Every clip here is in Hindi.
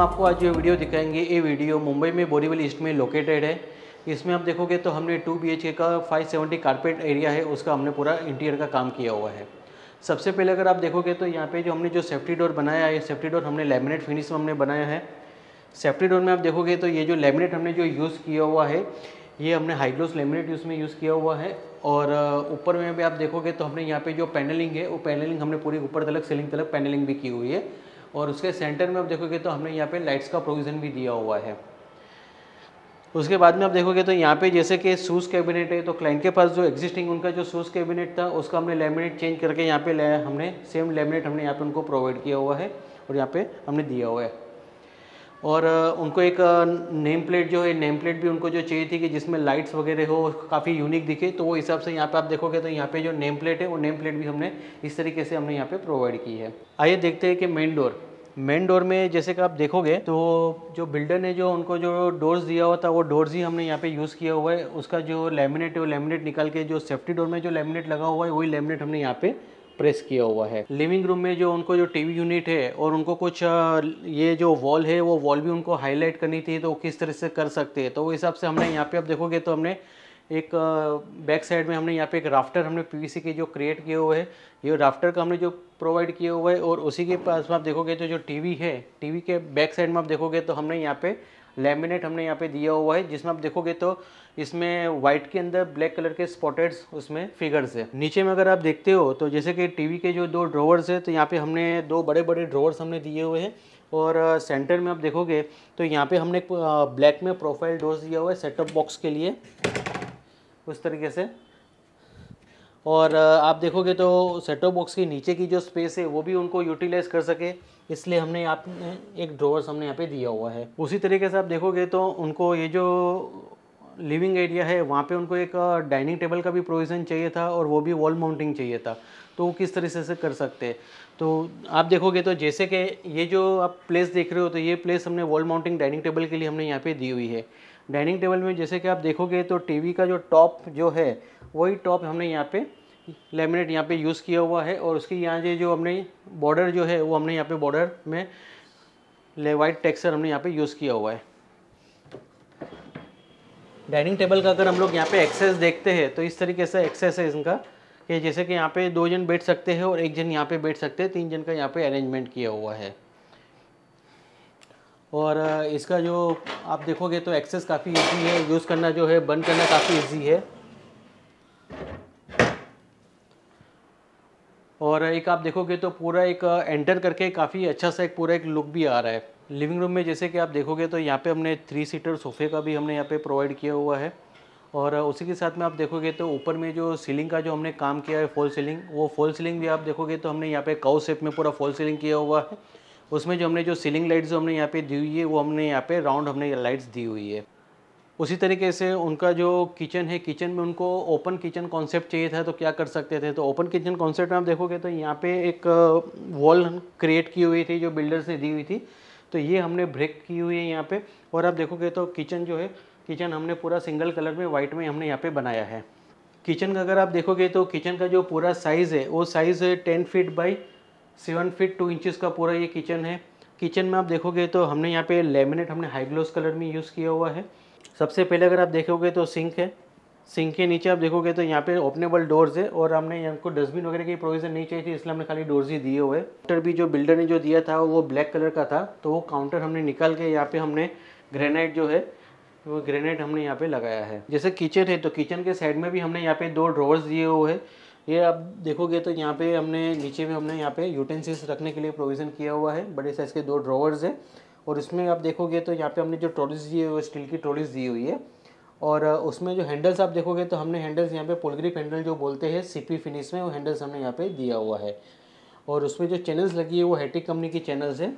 हम आपको आज जो वीडियो दिखाएंगे ये वीडियो मुंबई में बोरीवली ईस्ट में लोकेटेड है इसमें आप देखोगे तो हमने टू बी का 570 कारपेट एरिया है उसका हमने पूरा इंटीरियर का काम किया हुआ है सबसे पहले अगर आप देखोगे तो यहाँ पे जो हमने जो सेफ्टी डोर बनाया है सेफ्टी डोर हमने लेमिनेट फिनिश में हमने बनाया है सेफ्टी डोर में आप देखोगे तो ये जो लेमिनेट हमने जो यूज़ किया हुआ है ये हमने हाइड्रोस लेमिनेट उसमें यूज़ किया हुआ है और ऊपर में भी आप देखोगे तो हमने यहाँ पर जो पैनलिंग है वो पैनलिंग हमने पूरी ऊपर तलक सीलिंग तलक पैनलिंग भी की हुई है और उसके सेंटर में आप देखोगे तो हमने यहाँ पे लाइट्स का प्रोविज़न भी दिया हुआ है उसके बाद में आप देखोगे तो यहाँ पे जैसे कि सूज़ कैबिनेट है तो क्लाइंट के पास जो एग्जिस्टिंग उनका जो सूज कैबिनेट था उसका हमने लेमिनेट चेंज करके यहाँ पे हमने सेम लेमिनेट हमने यहाँ पे उनको प्रोवाइड किया हुआ है और यहाँ पे हमने दिया हुआ है और उनको एक नेम प्लेट जो है नेम प्लेट भी उनको जो चाहिए थी कि जिसमें लाइट्स वगैरह हो काफ़ी यूनिक दिखे तो वो हिसाब से यहाँ पे आप देखोगे तो यहाँ पे जो नेम प्लेट है वो नेम प्लेट भी हमने इस तरीके से हमने यहाँ पे प्रोवाइड की है आइए देखते हैं कि मेन डोर मेन डोर में जैसे कि आप देखोगे तो जो बिल्डर ने जो उनको जो डोर्स दिया हुआ था वो डोर्स ही हमने यहाँ पे यूज़ किया हुआ है उसका जो लेमिनेट है वो लेमिनेट निकाल के जो सेफ्टी डोर में जो लेमिनेट लगा हुआ है वही लेमिनेट हमने यहाँ पे प्रेस किया हुआ है लिविंग रूम में जो उनको जो टीवी यूनिट है और उनको कुछ ये जो वॉल है वो वॉल भी उनको हाईलाइट करनी थी तो वो किस तरह से कर सकते हैं तो वो हिसाब से हमने यहाँ पे आप देखोगे तो हमने एक बैक साइड में हमने यहाँ पे एक राफ्टर हमने पीवीसी के जो क्रिएट किए हुए हैं ये राफ्टर का हमने जो प्रोवाइड किया हुआ है और उसी के पास में आप देखोगे तो जो टीवी है टीवी के बैक साइड में आप देखोगे तो हमने यहाँ पे लेमिनेट हमने यहाँ पे दिया हुआ है जिसमें आप देखोगे तो इसमें वाइट के अंदर ब्लैक कलर के स्पॉटेड्स उसमें फिगर्स है नीचे में अगर आप देखते हो तो जैसे कि टीवी के जो दो ड्रोवर्स है तो यहाँ पे हमने दो बड़े बड़े ड्रोवर्स हमने दिए हुए हैं और सेंटर में आप देखोगे तो यहाँ पे हमने ब्लैक में प्रोफाइल डोर्स दिया हुआ है सेटअप बॉक्स के लिए उस तरीके से और आप देखोगे तो सेटो बॉक्स के नीचे की जो स्पेस है वो भी उनको यूटिलाइज कर सके इसलिए हमने आप एक ड्रोवर्स हमने यहाँ पे दिया हुआ है उसी तरीके से आप देखोगे तो उनको ये जो लिविंग एरिया है वहाँ पे उनको एक डाइनिंग टेबल का भी प्रोविज़न चाहिए था और वो भी वॉल माउंटिंग चाहिए था तो वो किस तरीके से कर सकते हैं तो आप देखोगे तो जैसे कि ये जो आप प्लेस देख रहे हो तो ये प्लेस हमने वॉल माउंटिंग डाइनिंग टेबल के लिए हमने यहाँ पर दी हुई है डाइनिंग टेबल में जैसे कि आप देखोगे तो टी का जो टॉप जो है वही टॉप हमने यहाँ पे लेमिनेट यहाँ पे यूज़ किया हुआ है और उसकी यहाँ जो हमने बॉर्डर जो है वो हमने यहाँ पे बॉर्डर में ले वाइट टेक्सचर हमने यहाँ पे यूज़ किया हुआ है डाइनिंग टेबल का अगर हम लोग यहाँ पे एक्सेस देखते हैं तो इस तरीके से एक्सेस है इनका कि जैसे कि यहाँ पे दो जन बैठ सकते हैं और एक जन यहाँ पे बैठ सकते हैं तीन जन का यहाँ पे अरेंजमेंट किया हुआ है और इसका जो आप देखोगे तो एक्सेस काफ़ी ईजी है यूज़ करना जो है बंद करना काफ़ी ईजी है और एक आप देखोगे तो पूरा एक एंटर करके काफ़ी अच्छा सा एक पूरा एक लुक भी आ रहा है लिविंग रूम में जैसे कि आप देखोगे तो यहाँ पे हमने थ्री सीटर सोफे का भी हमने यहाँ पे प्रोवाइड किया हुआ है और उसी के साथ में आप देखोगे तो ऊपर में जो सीलिंग का जो हमने काम किया है फॉल सीलिंग वो फॉल सीलिंग भी आप देखोगे तो हमने यहाँ पे काउ शेप में पूरा फॉल सीलिंग किया हुआ है उसमें जो हमने जो सीलिंग लाइट्स हमने यहाँ पे दी हुई है वो हमने यहाँ पे राउंड हमने लाइट्स दी हुई है उसी तरीके से उनका जो किचन है किचन में उनको ओपन किचन कॉन्सेप्ट चाहिए था तो क्या कर सकते थे तो ओपन किचन कॉन्सेप्ट में आप देखोगे तो यहाँ पे एक वॉल क्रिएट की हुई थी जो बिल्डर्स ने दी हुई थी तो ये हमने ब्रेक की हुई है यहाँ पे और आप देखोगे तो किचन जो है किचन हमने पूरा सिंगल कलर में वाइट में हमने यहाँ पर बनाया है किचन का अगर आप देखोगे तो किचन का जो पूरा साइज़ है वो साइज़ है ten feet by seven feet two inches का पूरा ये किचन है किचन में आप देखोगे तो हमने यहाँ पे लेमिनेट हमने हाई ग्लोस कलर में यूज़ किया हुआ है सबसे पहले अगर आप देखोगे तो सिंक है सिंक के नीचे आप देखोगे तो यहाँ पे ओपनेबल डोर्स है और हमने यहाँ को डस्टबिन वगैरह की प्रोविज़न नहीं चाहिए थी इसलिए हमने खाली डोर्स ही दिए हुए काउंटर भी जो बिल्डर ने जो दिया था वो ब्लैक कलर का था तो वो काउंटर हमने निकाल के यहाँ पे हमने ग्रेनाइट जो है वो ग्रेनाइट हमने यहाँ पे लगाया है जैसे किचन है तो किचन के साइड में भी हमने यहाँ पे दो ड्रॉवर्स दिए हुए हैं ये आप देखोगे तो यहाँ पे हमने नीचे में हमने यहाँ पे यूटेंसिल्स रखने के लिए प्रोविज़न किया हुआ है बड़े साइज़ के दो ड्रॉवर्स है और इसमें आप देखोगे तो यहाँ पे हमने जो ट्रॉलीज दी है वो स्टील की ट्रॉलीज दी हुई है और उसमें जो हैंडल्स आप देखोगे तो हमने हैंडल्स यहाँ पे पोलग्रिप हैंडल जो बोलते हैं सीपी फिनिश में वो हैंडल्स हमने यहाँ पे दिया हुआ है और उसमें जो चैनल्स लगी है वो हैटिक कंपनी की चैनल्स है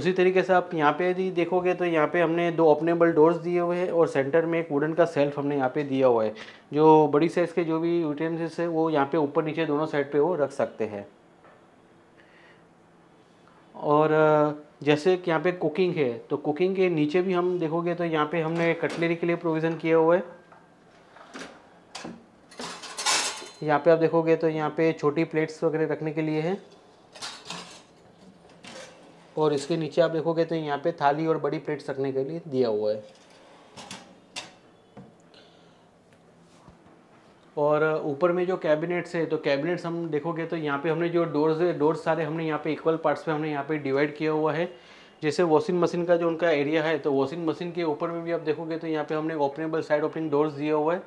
उसी तरीके से आप यहाँ पे यदि देखोगे तो यहाँ पे हमने दो ओपनेबल डोर्स दिए हुए हैं और सेंटर में एक वुडन का सेल्फ हमने यहाँ पे दिया हुआ है जो बड़ी साइज़ के जो भी यूटेंसिल्स है वो यहाँ पे ऊपर नीचे दोनों साइड पे वो रख सकते हैं और जैसे कि यहाँ पे कुकिंग है तो कुकिंग के नीचे भी हम देखोगे तो यहाँ पे हमने कटलरी के लिए प्रोविज़न किया हुआ है यहाँ पे आप देखोगे तो यहाँ पे छोटी प्लेट्स वगैरह रखने के लिए है और इसके नीचे आप देखोगे तो यहाँ पे थाली और बड़ी प्लेट्स रखने के लिए दिया हुआ है और ऊपर में जो कैबिनेट्स है तो कैबिनेट्स हम देखोगे तो यहाँ पे हमने जो डोर्स है डोर्स सारे हमने यहाँ पे इक्वल पार्ट्स पे हमने यहाँ पे डिवाइड किया हुआ है जैसे वॉशिंग मशीन का जो उनका एरिया है तो वॉशिंग मशीन के ऊपर में भी आप देखोगे तो यहाँ पे हमने ओपनेबल साइड ओपनिंग डोर्स दिया हुआ है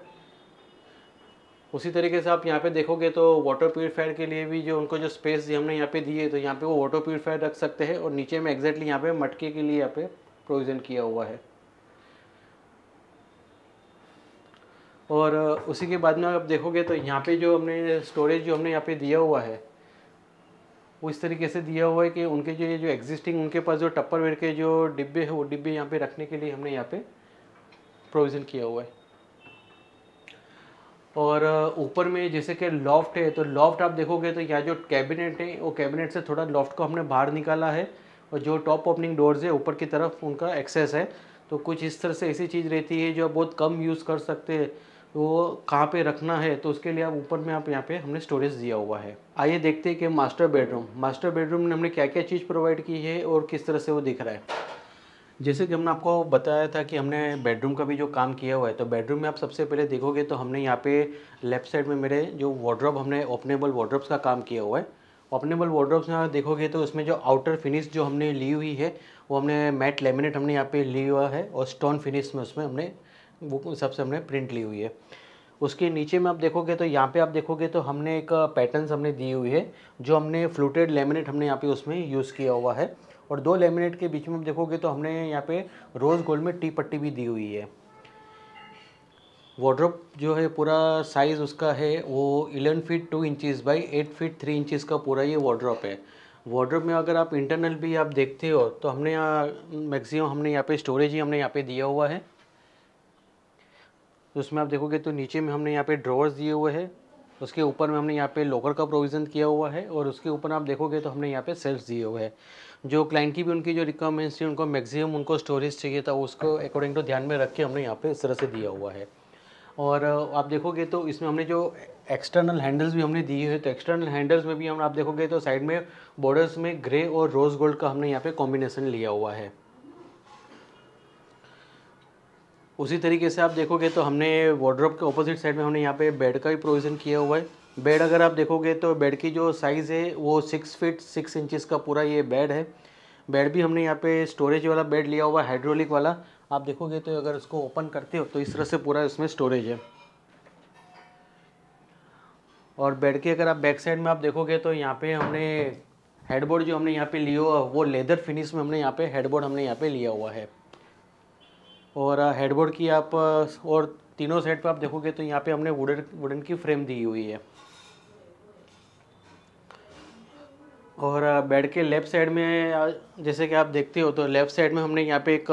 उसी तरीके से आप यहाँ पे देखोगे तो वाटर प्योरीफायर के लिए भी जो उनको जो स्पेस हमने यहाँ पे दिए तो यहाँ पे वो वाटर प्योरीफायर रख सकते हैं और नीचे में एग्जैक्टली यहाँ पे मटके के लिए यहाँ पे प्रोविज़न किया हुआ है और उसी के बाद में आप देखोगे तो यहाँ पे जो हमने स्टोरेज जो हमने यहाँ पे दिया हुआ है वो इस तरीके से दिया हुआ है कि उनके जो ये जो एग्जिस्टिंग उनके पास जो टप्पर वेर के जो डिब्बे हैं वो डिब्बे यहाँ पे रखने के लिए हमने यहाँ पे प्रोविज़न किया हुआ है और ऊपर में जैसे कि लॉफ्ट है तो लॉफ्ट आप देखोगे तो यहाँ जो कैबिनेट है वो कैबिनेट से थोड़ा लॉफ्ट को हमने बाहर निकाला है और जो टॉप ओपनिंग डोर्स है ऊपर की तरफ उनका एक्सेस है तो कुछ इस तरह से ऐसी चीज़ रहती है जो बहुत कम यूज़ कर सकते हैं तो वो कहाँ पे रखना है तो उसके लिए आप ऊपर में आप यहाँ पे हमने स्टोरेज दिया हुआ है आइए देखते हैं कि मास्टर बेडरूम मास्टर बेडरूम में हमने क्या क्या चीज़ प्रोवाइड की है और किस तरह से वो दिख रहा है जैसे कि हमने आपको बताया था कि हमने बेडरूम का भी जो काम किया हुआ है तो बेडरूम में आप सबसे पहले देखोगे तो हमने यहाँ पे लेफ्ट साइड में मेरे जो वार्ड्रॉप हमने ओपनेबल वार्ड्रॉप्स का काम किया हुआ है ओपनेबल वार्ड्रॉप्स में देखोगे तो उसमें जो आउटर फिनिश जो हमने ली हुई है वो हमने मैट लेमिनेट हमने यहाँ पे ली हुआ है और स्टोन फिनिश में उसमें हमने वो सबसे हमने प्रिंट ली हुई है उसके नीचे में आप देखोगे तो यहाँ पे आप देखोगे तो हमने एक पैटर्न हमने दी हुई है जो हमने फ्लूटेड लेमिनेट हमने यहाँ पे उसमें यूज़ किया हुआ है और दो लेमिनेट के बीच में आप देखोगे तो हमने यहाँ पे रोज़ गोल्ड में टी पट्टी भी दी हुई है वार्ड्रोप जो है पूरा साइज़ उसका है वो eleven feet two inches by eight feet three inches का पूरा ये वॉड्रॉप है वार्ड्रोप में अगर आप इंटरनल भी आप देखते हो तो हमने यहाँ मैक्सिमम हमने यहाँ पे स्टोरेज ही हमने यहाँ पे दिया हुआ है तो उसमें आप देखोगे तो नीचे में हमने यहाँ पे ड्रॉवर्स दिए हुए हैं उसके ऊपर में हमने यहाँ पे लॉकर का प्रोविज़न किया हुआ है और उसके ऊपर आप देखोगे तो हमने यहाँ पे सेल्स दिए हुए हैं जो क्लाइंट की भी उनकी जो रिक्वायरमेंट्स थी उनको मैक्सिमम उनको स्टोरेज चाहिए था उसको अकॉर्डिंग टू तो ध्यान में रख के हमने यहाँ पे इस तरह से दिया हुआ है और आप देखोगे तो इसमें हमने जो एक्सटर्नल हैंडल्स भी हमने दिए हैं तो एक्सटर्नल हैंडल्स में भी हम आप देखोगे तो साइड में बॉर्डर्स में ग्रे और रोज़ गोल्ड का हमने यहाँ पर कॉम्बिनेसन लिया हुआ है उसी तरीके से आप देखोगे तो हमने वार्ड्रॉप के ऑपोजिट साइड में हमने यहाँ पे बेड का भी प्रोविज़न किया हुआ है बेड अगर आप देखोगे तो बेड की जो साइज़ है वो सिक्स फीट सिक्स इंचिस का पूरा ये बेड है बेड भी हमने यहाँ पे स्टोरेज वाला बेड लिया हुआ हाइड्रोलिक वाला आप देखोगे तो अगर उसको ओपन करते हो तो इस तरह से पूरा इसमें स्टोरेज है और बेड के अगर आप बैक साइड में आप देखोगे तो यहाँ पे हमने हेडबोर्ड जो हमने यहाँ पे लिया हुआ वो लेदर फिनिश में हमने यहाँ पे हेडबोर्ड हमने यहाँ पे लिया हुआ है और हेडबोर्ड की आप और तीनों सेट पर आप देखोगे तो यहाँ पे हमने वुडन वुडन की फ्रेम दी हुई है और बेड के लेफ़्ट साइड में जैसे कि आप देखते हो तो लेफ़्ट साइड में हमने यहाँ पे एक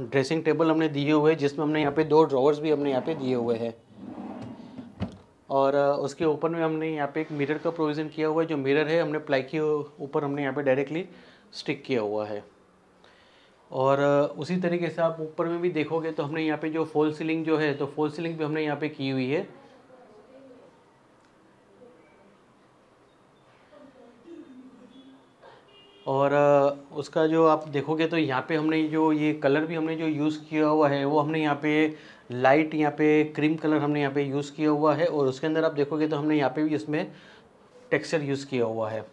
ड्रेसिंग टेबल हमने दिए हुए हैं जिसमें हमने यहाँ पे दो ड्रॉवर्स भी हमने यहाँ पे दिए हुए हैं और उसके ऊपर में हमने यहाँ पे एक मिरर का प्रोविज़न किया हुआ है जो मिरर है हमने प्लाई के ऊपर हमने यहाँ पे डायरेक्टली स्टिक किया हुआ है और उसी तरीके से आप ऊपर में भी देखोगे तो हमने यहाँ पे जो फॉल सीलिंग जो है तो फॉल सीलिंग भी हमने यहाँ पे की हुई है और उसका जो आप देखोगे तो यहाँ पे हमने जो ये कलर भी हमने जो यूज़ किया हुआ है वो हमने यहाँ पे लाइट यहाँ पे क्रीम कलर हमने यहाँ पे यूज़ किया हुआ है और उसके अंदर आप देखोगे तो हमने यहाँ पे भी इसमें टेक्सचर यूज़ किया हुआ है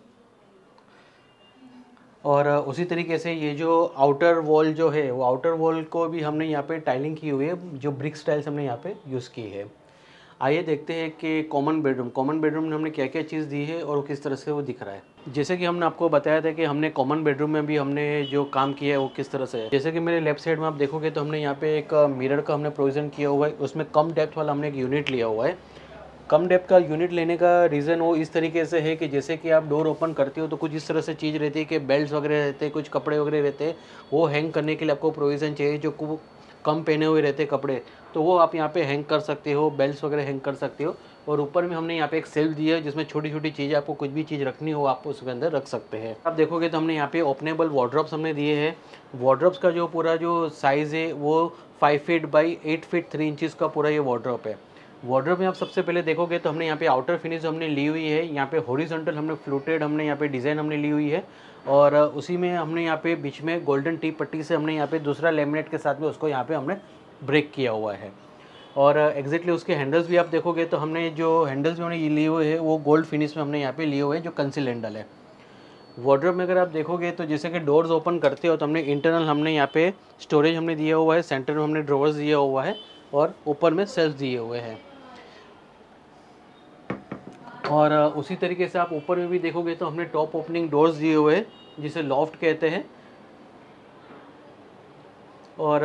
और उसी तरीके से ये जो आउटर वॉल जो है वो आउटर वॉल को भी हमने यहाँ पे टाइलिंग की हुई है जो ब्रिक्स टाइल्स हमने यहाँ पे यूज़ की है आइए देखते हैं कि कॉमन बेडरूम कॉमन बेडरूम में हमने क्या क्या चीज़ दी है और किस तरह से वो दिख रहा है जैसे कि हमने आपको बताया था कि हमने कॉमन बेडरूम में भी हमने जो काम किया है वो किस तरह से है जैसे कि मेरे लेफ्ट साइड में आप देखोगे तो हमने यहाँ पे एक मिरर का हमने प्रोविज़न किया हुआ है उसमें कम डेप्थ वाला हमने एक यूनिट लिया हुआ है कम डेप का यूनिट लेने का रीज़न वो इस तरीके से है कि जैसे कि आप डोर ओपन करते हो तो कुछ इस तरह से चीज़ रहती है कि बेल्ट वगैरह रहते हैं कुछ कपड़े वगैरह रहते हैं वो हैंग करने के लिए आपको प्रोविज़न चाहिए जो कम पहने हुए रहते कपड़े तो वो आप यहाँ पे हैंग कर सकते हो बेल्ट वगैरह हैंग कर सकते हो और ऊपर में हमने यहाँ पे एक सेल्फ दिया है जिसमें छोटी छोटी चीज़ें आपको कुछ भी चीज़ रखनी हो आप उसके अंदर रख सकते हैं आप देखोगे तो हमने यहाँ पे ओपनेबल वार्ड्रॉप्स हमने दिए हैं वार्ड्रॉप्स का जो पूरा जो साइज़ है वो five feet by eight feet three inches का पूरा ये वार्ड्रॉप है वार्डरोब में आप सबसे पहले देखोगे तो हमने यहाँ पे आउटर फिनिश हमने ली हुई है यहाँ पे हॉरिजॉन्टल हमने फ्लूटेड हमने यहाँ पे डिज़ाइन हमने ली हुई है और उसी में हमने यहाँ पे बीच में गोल्डन टी पट्टी से हमने यहाँ पे दूसरा लेमिनेट के साथ में उसको यहाँ पे हमने ब्रेक किया हुआ है और एग्जैक्टली उसके हैंडल्स भी आप देखोगे तो हमने जो हैंडल्स भी हमने लिए हुए हैं वो गोल्ड फिनिश में हमने यहाँ पे लिए हुए हैं जो कंसिल हैंडल है वार्ड्रोप में अगर आप देखोगे तो जैसे कि डोर्स ओपन करते हो तो हमने इंटरनल हमने यहाँ पे स्टोरेज हमने दिया हुआ है सेंटर में हमने ड्रोवर्स दिया हुआ है और ऊपर में सेल्फ दिए हुए हैं और उसी तरीके से आप ऊपर में भी देखोगे तो हमने टॉप ओपनिंग डोर्स दिए हुए हैं जिसे लॉफ्ट कहते हैं और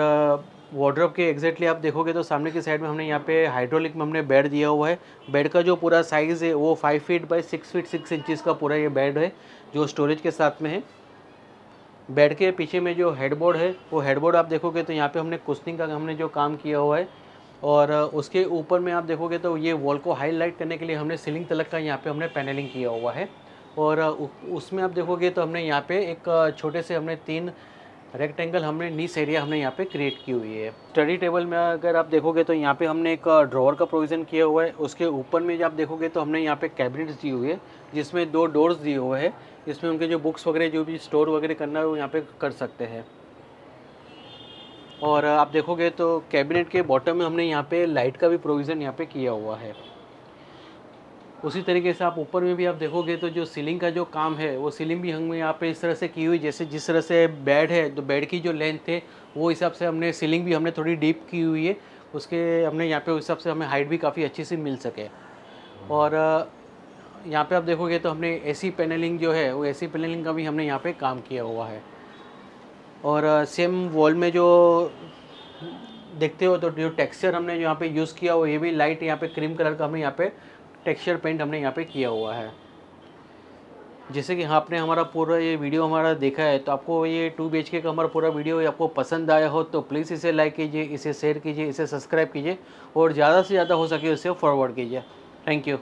वार्ड्रोप के एग्जैक्टली आप देखोगे तो सामने की साइड में हमने यहाँ पे हाइड्रोलिक में हमने बेड दिया हुआ है बेड का जो पूरा साइज़ है वो five feet by six feet six inches का पूरा ये बेड है जो स्टोरेज के साथ में है बेड के पीछे में जो हेडबोर्ड है वो हेडबोर्ड आप देखोगे तो यहाँ पे हमने कुशनिंग का हमने जो काम किया हुआ है और उसके ऊपर में आप देखोगे तो ये वॉल को हाईलाइट करने के लिए हमने सीलिंग तलक का यहाँ पे हमने पैनलिंग किया हुआ है और उसमें आप देखोगे तो हमने यहाँ पे एक छोटे से हमने तीन रेक्टेंगल हमने नीस एरिया हमने यहाँ पे क्रिएट की हुई है स्टडी टेबल में अगर आप देखोगे तो यहाँ पे हमने एक ड्रॉवर का प्रोविज़न किया हुआ है उसके ऊपर में जब आप देखोगे तो हमने यहाँ पे कैबिनेट्स दिए हुए हैं जिसमें दो डोर्स दिए हुए हैं इसमें उनके जो बुक्स वगैरह जो भी स्टोर वगैरह करना है वो यहाँ पे कर सकते हैं और आप देखोगे तो कैबिनेट के बॉटम में हमने यहाँ पे लाइट का भी प्रोविज़न यहाँ पे किया हुआ है उसी तरीके से आप ऊपर में भी आप देखोगे तो जो सीलिंग का जो काम है वो सीलिंग भी हमने यहाँ पे इस तरह से की हुई जैसे जिस तरह से बेड है तो बेड की जो लेंथ है वो हिसाब से हमने सीलिंग भी हमने थोड़ी डीप की हुई है उसके हमने यहाँ पर उस हिसाब से हमें हाइट भी काफ़ी अच्छी सी मिल सके और यहाँ पर आप देखोगे तो हमने ए पैनलिंग जो है वो ए पैनलिंग का भी हमने यहाँ पर काम किया हुआ है और सेम वॉल में जो देखते हो तो जो टेक्सचर हमने यहाँ पे यूज़ किया हो ये भी लाइट यहाँ पे क्रीम कलर का हमें यहाँ पे टेक्सचर पेंट हमने यहाँ पे किया हुआ है जैसे कि हाँ आपने हमारा पूरा ये वीडियो हमारा देखा है तो आपको ये टू बी का हमारा पूरा वीडियो आपको पसंद आया हो तो प्लीज़ इसे लाइक कीजिए इसे शेयर कीजिए इसे सब्सक्राइब कीजिए और ज़्यादा से ज़्यादा हो सके इसे फॉरवर्ड कीजिए थैंक यू